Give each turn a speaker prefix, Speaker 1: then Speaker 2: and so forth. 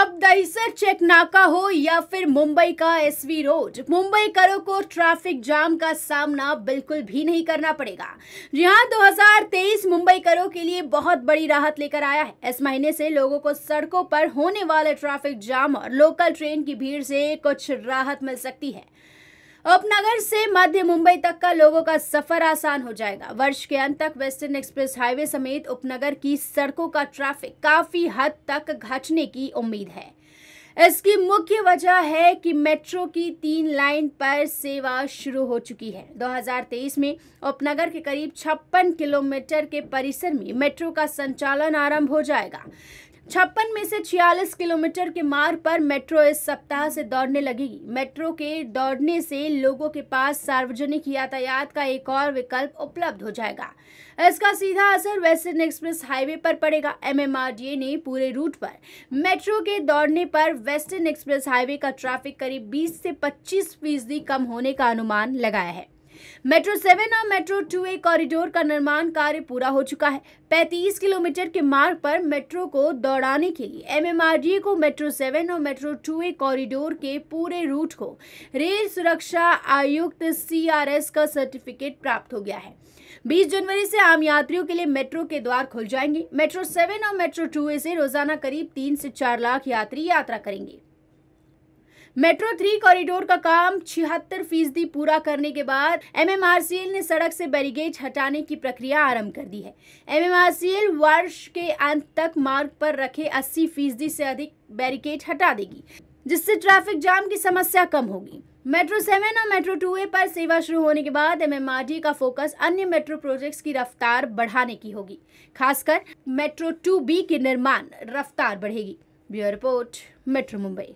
Speaker 1: अब दहिसर चेक नाका हो या फिर मुंबई का एसवी रोड मुंबई करो को ट्रैफिक जाम का सामना बिल्कुल भी नहीं करना पड़ेगा जी हाँ 2023 मुंबई करो के लिए बहुत बड़ी राहत लेकर आया है इस महीने से लोगों को सड़कों पर होने वाले ट्रैफिक जाम और लोकल ट्रेन की भीड़ से कुछ राहत मिल सकती है उपनगर से मध्य मुंबई तक का लोगों का सफर आसान हो जाएगा वर्ष के अंत तक वेस्टर्न एक्सप्रेस हाईवे समेत उपनगर की सड़कों का ट्रैफिक काफी हद तक घटने की उम्मीद है इसकी मुख्य वजह है कि मेट्रो की तीन लाइन पर सेवा शुरू हो चुकी है 2023 में उपनगर के करीब छप्पन किलोमीटर के परिसर में मेट्रो का संचालन आरंभ हो जाएगा छप्पन में से छियालीस किलोमीटर के मार्ग पर मेट्रो इस सप्ताह से दौड़ने लगेगी मेट्रो के दौड़ने से लोगों के पास सार्वजनिक यातायात का एक और विकल्प उपलब्ध हो जाएगा इसका सीधा असर वेस्टर्न एक्सप्रेस हाईवे पर पड़ेगा एमएमआरडीए ने पूरे रूट पर मेट्रो के दौड़ने पर वेस्टर्न एक्सप्रेस हाईवे का ट्रैफिक करीब बीस से पच्चीस फीसदी कम होने का अनुमान लगाया है मेट्रो सेवन और मेट्रो टू ए कॉरिडोर का निर्माण कार्य पूरा हो चुका है 35 किलोमीटर के मार्ग पर मेट्रो को दौड़ाने के लिए एमएमआरडीए को मेट्रो सेवन और मेट्रो टू ए कॉरिडोर के पूरे रूट को रेल सुरक्षा आयुक्त सीआरएस का सर्टिफिकेट प्राप्त हो गया है 20 जनवरी से आम यात्रियों के लिए मेट्रो के द्वार खुल जाएंगे मेट्रो सेवन और मेट्रो टू ए से रोजाना करीब तीन से चार लाख यात्री यात्रा करेंगे मेट्रो थ्री कॉरिडोर का काम छिहत्तर फीसदी पूरा करने के बाद एमएमआरसीएल ने सड़क से बैरिगेज हटाने की प्रक्रिया आरंभ कर दी है एमएमआरसीएल वर्ष के अंत तक मार्ग पर रखे अस्सी फीसदी से अधिक बैरिकेड हटा देगी जिससे ट्रैफिक जाम की समस्या कम होगी मेट्रो सेवन और मेट्रो टू ए पर सेवा शुरू होने के बाद एमएमआरडी का फोकस अन्य मेट्रो प्रोजेक्ट्स की रफ्तार बढ़ाने की होगी खासकर मेट्रो टू बी के निर्माण रफ्तार बढ़ेगी ब्यूरो रिपोर्ट मेट्रो मुंबई